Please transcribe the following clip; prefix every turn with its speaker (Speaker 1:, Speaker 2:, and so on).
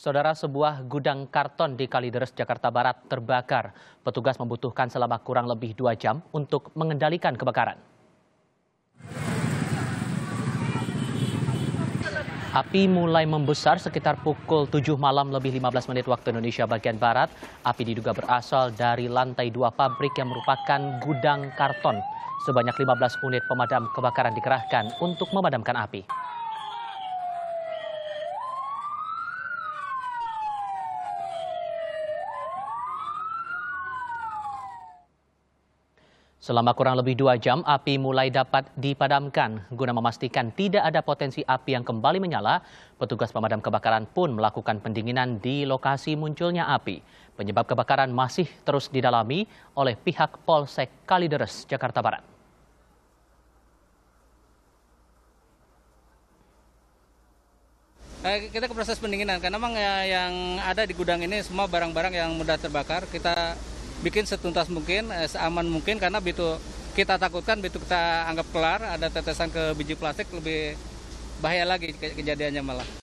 Speaker 1: Saudara sebuah gudang karton di Kalideres, Jakarta Barat terbakar. Petugas membutuhkan selama kurang lebih dua jam untuk mengendalikan kebakaran. Api mulai membesar sekitar pukul 7 malam lebih 15 menit waktu Indonesia bagian Barat. Api diduga berasal dari lantai dua pabrik yang merupakan gudang karton. Sebanyak 15 unit pemadam kebakaran dikerahkan untuk memadamkan api. Selama kurang lebih dua jam, api mulai dapat dipadamkan. Guna memastikan tidak ada potensi api yang kembali menyala, petugas pemadam kebakaran pun melakukan pendinginan di lokasi munculnya api. Penyebab kebakaran masih terus didalami oleh pihak Polsek Kalideres, Jakarta Barat.
Speaker 2: Eh, kita ke proses pendinginan, karena memang ya yang ada di gudang ini semua barang-barang yang mudah terbakar, kita bikin setuntas mungkin, eh, seaman mungkin karena begitu kita takutkan begitu kita anggap kelar ada tetesan ke biji plastik lebih bahaya lagi kejadiannya malah.